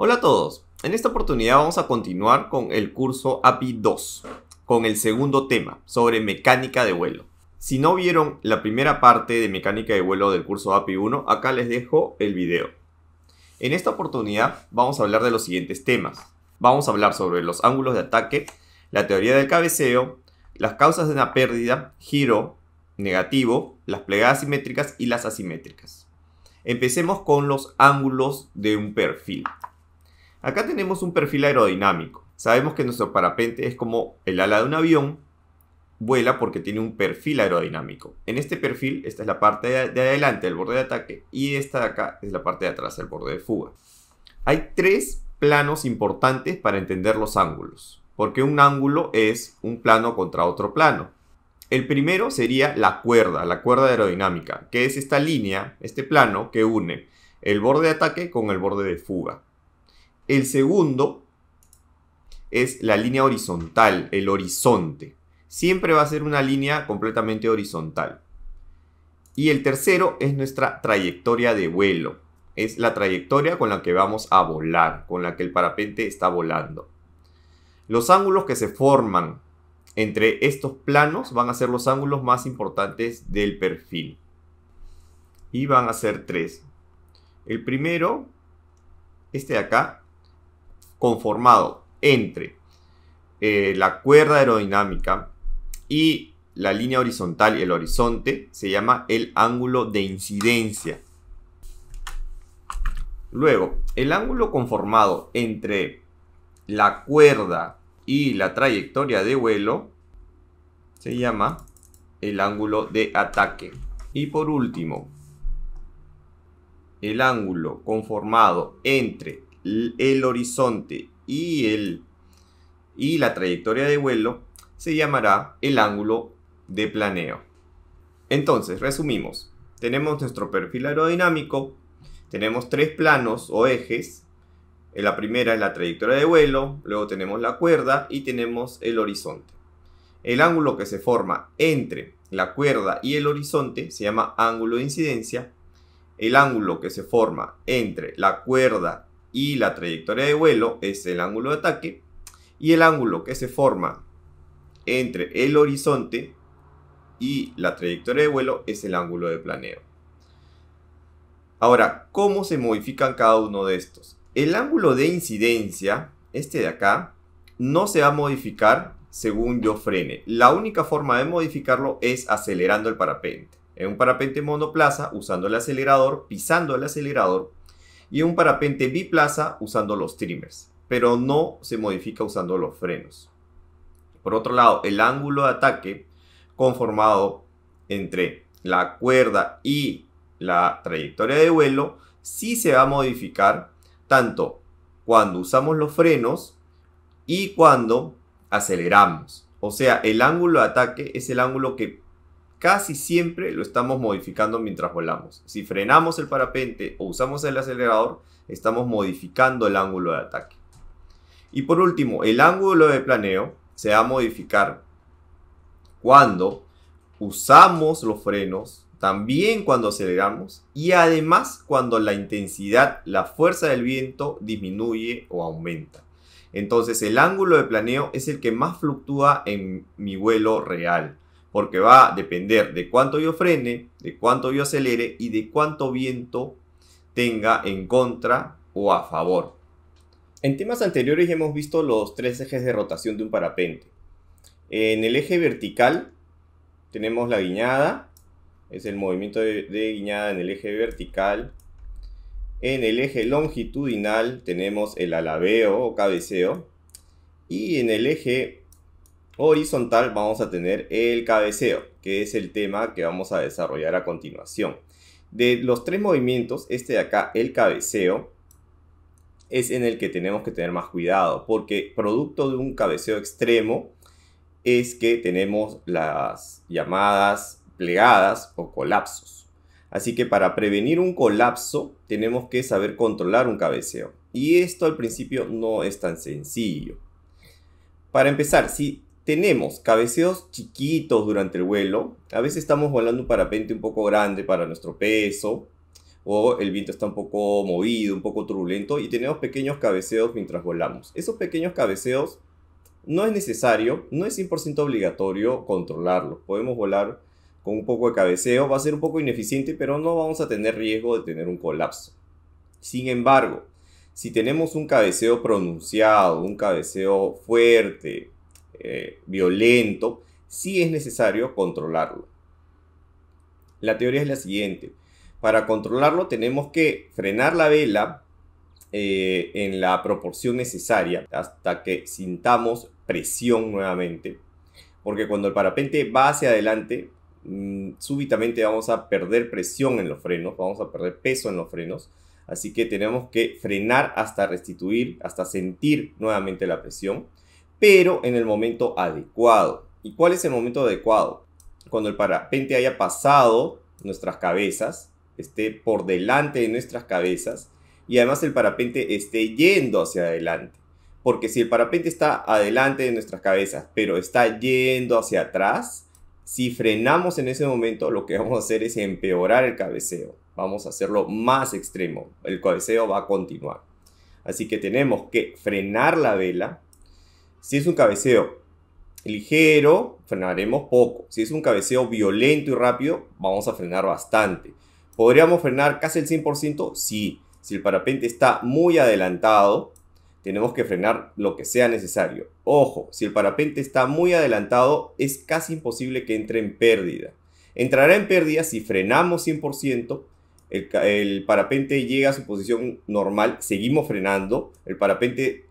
Hola a todos, en esta oportunidad vamos a continuar con el curso API 2, con el segundo tema, sobre mecánica de vuelo. Si no vieron la primera parte de mecánica de vuelo del curso API 1, acá les dejo el video. En esta oportunidad vamos a hablar de los siguientes temas. Vamos a hablar sobre los ángulos de ataque, la teoría del cabeceo, las causas de una pérdida, giro, negativo, las plegadas simétricas y las asimétricas. Empecemos con los ángulos de un perfil. Acá tenemos un perfil aerodinámico. Sabemos que nuestro parapente es como el ala de un avión, vuela porque tiene un perfil aerodinámico. En este perfil, esta es la parte de adelante del borde de ataque y esta de acá es la parte de atrás del borde de fuga. Hay tres planos importantes para entender los ángulos, porque un ángulo es un plano contra otro plano. El primero sería la cuerda, la cuerda aerodinámica, que es esta línea, este plano que une el borde de ataque con el borde de fuga. El segundo es la línea horizontal, el horizonte. Siempre va a ser una línea completamente horizontal. Y el tercero es nuestra trayectoria de vuelo. Es la trayectoria con la que vamos a volar, con la que el parapente está volando. Los ángulos que se forman entre estos planos van a ser los ángulos más importantes del perfil. Y van a ser tres. El primero, este de acá, conformado entre eh, la cuerda aerodinámica y la línea horizontal y el horizonte se llama el ángulo de incidencia. Luego, el ángulo conformado entre la cuerda y la trayectoria de vuelo se llama el ángulo de ataque. Y por último, el ángulo conformado entre el horizonte y, y la trayectoria de vuelo se llamará el ángulo de planeo. Entonces, resumimos. Tenemos nuestro perfil aerodinámico, tenemos tres planos o ejes. La primera es la trayectoria de vuelo, luego tenemos la cuerda y tenemos el horizonte. El ángulo que se forma entre la cuerda y el horizonte se llama ángulo de incidencia. El ángulo que se forma entre la cuerda y la trayectoria de vuelo es el ángulo de ataque y el ángulo que se forma entre el horizonte y la trayectoria de vuelo es el ángulo de planeo. Ahora, ¿cómo se modifican cada uno de estos? El ángulo de incidencia, este de acá, no se va a modificar según yo frene. La única forma de modificarlo es acelerando el parapente. En un parapente monoplaza, usando el acelerador, pisando el acelerador, y un parapente biplaza usando los trimmers, pero no se modifica usando los frenos. Por otro lado, el ángulo de ataque conformado entre la cuerda y la trayectoria de vuelo sí se va a modificar tanto cuando usamos los frenos y cuando aceleramos. O sea, el ángulo de ataque es el ángulo que casi siempre lo estamos modificando mientras volamos. Si frenamos el parapente o usamos el acelerador, estamos modificando el ángulo de ataque. Y por último, el ángulo de planeo se va a modificar cuando usamos los frenos, también cuando aceleramos y además cuando la intensidad, la fuerza del viento disminuye o aumenta. Entonces el ángulo de planeo es el que más fluctúa en mi vuelo real porque va a depender de cuánto yo frene, de cuánto yo acelere y de cuánto viento tenga en contra o a favor. En temas anteriores hemos visto los tres ejes de rotación de un parapente. En el eje vertical tenemos la guiñada, es el movimiento de, guiñada en el eje vertical. En el eje longitudinal tenemos el alabeo o cabeceo. Y en el eje horizontal vamos a tener el cabeceo, que es el tema que vamos a desarrollar a continuación. De los tres movimientos, este de acá, el cabeceo, es en el que tenemos que tener más cuidado, porque producto de un cabeceo extremo es que tenemos las llamadas plegadas o colapsos. Así que para prevenir un colapso tenemos que saber controlar un cabeceo. Y esto al principio no es tan sencillo. Para empezar, si tenemos cabeceos chiquitos durante el vuelo. A veces estamos volando un parapente un poco grande para nuestro peso. O el viento está un poco movido, un poco turbulento. Y tenemos pequeños cabeceos mientras volamos. Esos pequeños cabeceos no es necesario, no es 100% obligatorio controlarlos. Podemos volar con un poco de cabeceo. Va a ser un poco ineficiente, pero no vamos a tener riesgo de tener un colapso. Sin embargo, si tenemos un cabeceo pronunciado, un cabeceo fuerte, eh, violento, si es necesario controlarlo. La teoría es la siguiente. Para controlarlo tenemos que frenar la vela eh, en la proporción necesaria hasta que sintamos presión nuevamente. Porque cuando el parapente va hacia adelante, mm, súbitamente vamos a perder presión en los frenos, vamos a perder peso en los frenos. Así que tenemos que frenar hasta restituir, hasta sentir nuevamente la presión pero en el momento adecuado. ¿Y cuál es el momento adecuado? Cuando el parapente haya pasado nuestras cabezas, esté por delante de nuestras cabezas y además el parapente esté yendo hacia adelante. Porque si el parapente está adelante de nuestras cabezas, pero está yendo hacia atrás, si frenamos en ese momento, lo que vamos a hacer es empeorar el cabeceo. Vamos a hacerlo más extremo. El cabeceo va a continuar. Así que tenemos que frenar la vela, si es un cabeceo ligero, frenaremos poco. Si es un cabeceo violento y rápido, vamos a frenar bastante. ¿Podríamos frenar casi el 100%? Sí. Si el parapente está muy adelantado, tenemos que frenar lo que sea necesario. Ojo, si el parapente está muy adelantado, es casi imposible que entre en pérdida. Entrará en pérdida si frenamos 100%, el, el parapente llega a su posición normal, seguimos frenando, el parapente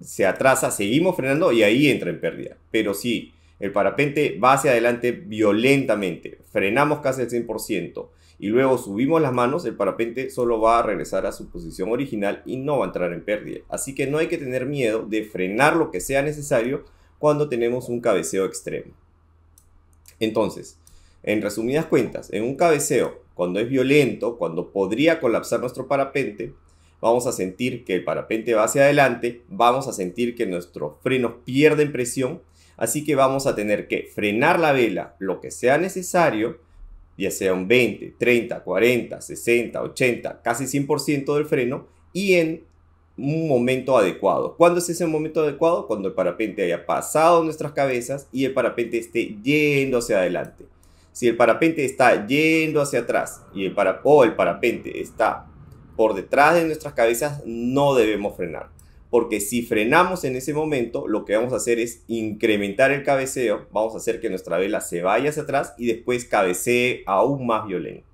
se atrasa, seguimos frenando y ahí entra en pérdida. Pero si, el parapente va hacia adelante violentamente, frenamos casi al 100% y luego subimos las manos, el parapente solo va a regresar a su posición original y no va a entrar en pérdida. Así que no hay que tener miedo de frenar lo que sea necesario cuando tenemos un cabeceo extremo. Entonces, en resumidas cuentas, en un cabeceo, cuando es violento, cuando podría colapsar nuestro parapente, vamos a sentir que el parapente va hacia adelante, vamos a sentir que nuestros frenos pierden presión, así que vamos a tener que frenar la vela lo que sea necesario, ya sea un 20, 30, 40, 60, 80, casi 100% del freno y en un momento adecuado. ¿Cuándo es ese momento adecuado? Cuando el parapente haya pasado nuestras cabezas y el parapente esté yendo hacia adelante. Si el parapente está yendo hacia atrás y el o el parapente está por detrás de nuestras cabezas no debemos frenar. Porque si frenamos en ese momento, lo que vamos a hacer es incrementar el cabeceo, vamos a hacer que nuestra vela se vaya hacia atrás y después cabecee aún más violento.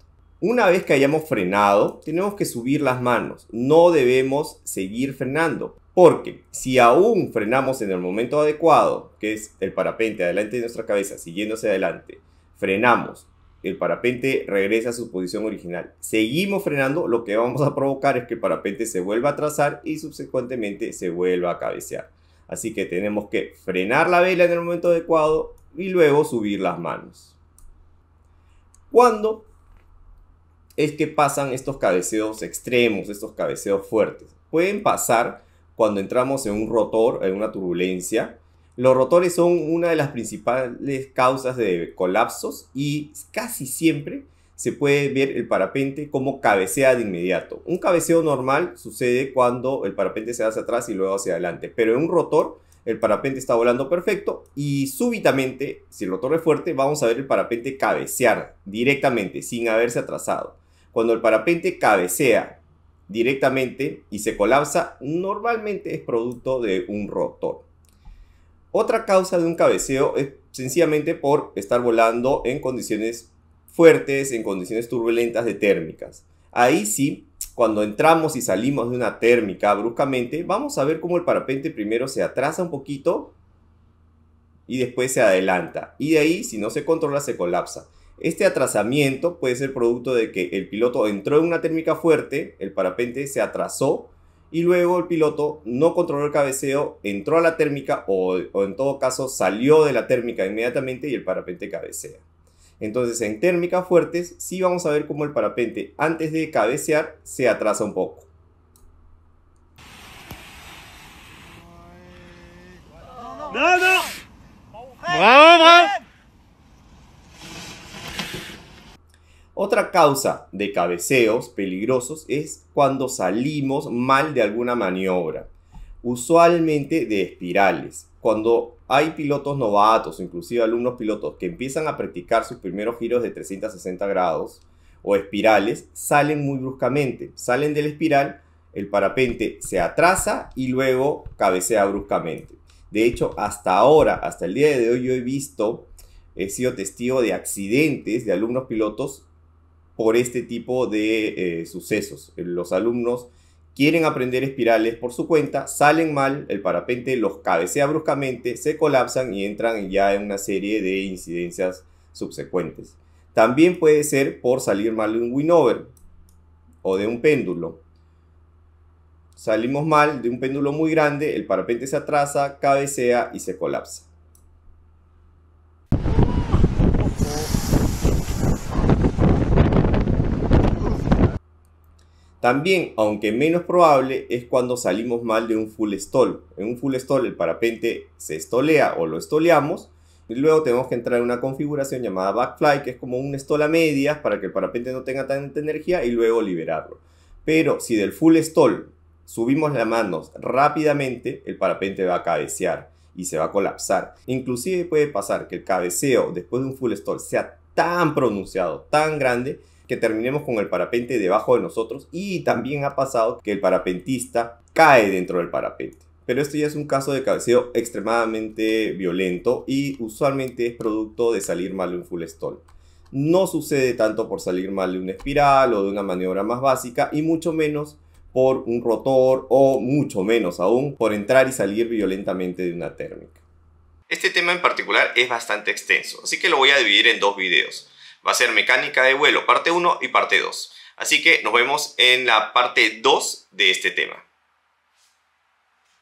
Una vez que hayamos frenado, tenemos que subir las manos, no debemos seguir frenando, porque si aún frenamos en el momento adecuado, que es el parapente adelante de nuestra cabeza, siguiéndose adelante, frenamos el parapente regresa a su posición original. Seguimos frenando, lo que vamos a provocar es que el parapente se vuelva a trazar y subsecuentemente se vuelva a cabecear. Así que tenemos que frenar la vela en el momento adecuado y luego subir las manos. ¿Cuándo es que pasan estos cabeceos extremos, estos cabeceos fuertes? Pueden pasar cuando entramos en un rotor, en una turbulencia, los rotores son una de las principales causas de colapsos y casi siempre se puede ver el parapente como cabecea de inmediato. Un cabeceo normal sucede cuando el parapente se da hacia atrás y luego hacia adelante, pero en un rotor el parapente está volando perfecto y súbitamente, si el rotor es fuerte, vamos a ver el parapente cabecear directamente sin haberse atrasado. Cuando el parapente cabecea directamente y se colapsa, normalmente es producto de un rotor. Otra causa de un cabeceo es sencillamente por estar volando en condiciones fuertes, en condiciones turbulentas de térmicas. Ahí sí, cuando entramos y salimos de una térmica bruscamente, vamos a ver cómo el parapente primero se atrasa un poquito y después se adelanta. Y de ahí, si no se controla, se colapsa. Este atrasamiento puede ser producto de que el piloto entró en una térmica fuerte, el parapente se atrasó y luego el piloto no controló el cabeceo, entró a la térmica o, en todo caso salió de la térmica inmediatamente y el parapente cabecea. Entonces en térmicas fuertes sí vamos a ver cómo el parapente antes de cabecear se atrasa un poco. ¡No, no! ¡Vamos, vamos! Otra causa de cabeceos peligrosos es cuando salimos mal de alguna maniobra, usualmente de espirales. Cuando hay pilotos novatos, inclusive alumnos pilotos, que empiezan a practicar sus primeros giros de 360 grados o espirales, salen muy bruscamente, salen del espiral, el parapente se atrasa y luego cabecea bruscamente. De hecho, hasta ahora, hasta el día de hoy, yo he visto, he sido testigo de accidentes de alumnos pilotos por este tipo de eh, sucesos. Eh, los alumnos quieren aprender espirales por su cuenta, salen mal, el parapente los cabecea bruscamente, se colapsan y entran ya en una serie de incidencias subsecuentes. También puede ser por salir mal de un winover o de un péndulo. Salimos mal de un péndulo muy grande, el parapente se atrasa, cabecea y se colapsa. También, aunque menos probable, es cuando salimos mal de un full stall. En un full stall el parapente se estolea o lo estoleamos. Y luego tenemos que entrar en una configuración llamada backfly, que es como un stall a medias para que el parapente no tenga tanta energía y luego liberarlo. Pero si del full stall subimos las manos rápidamente, el parapente va a cabecear y se va a colapsar. Inclusive puede pasar que el cabeceo después de un full stall sea tan pronunciado, tan grande, que terminemos con el parapente debajo de nosotros y también ha pasado que el parapentista cae dentro del parapente. Pero esto ya es un caso de cabeceo extremadamente violento y usualmente es producto de salir mal de un full stall. No sucede tanto por salir mal de una espiral o de una maniobra más básica y mucho menos por un rotor o mucho menos aún por entrar y salir violentamente de una térmica. Este tema en particular es bastante extenso, así que lo voy a dividir en dos videos va a ser mecánica de vuelo parte 1 y parte 2. Así que nos vemos en la parte 2 de este tema.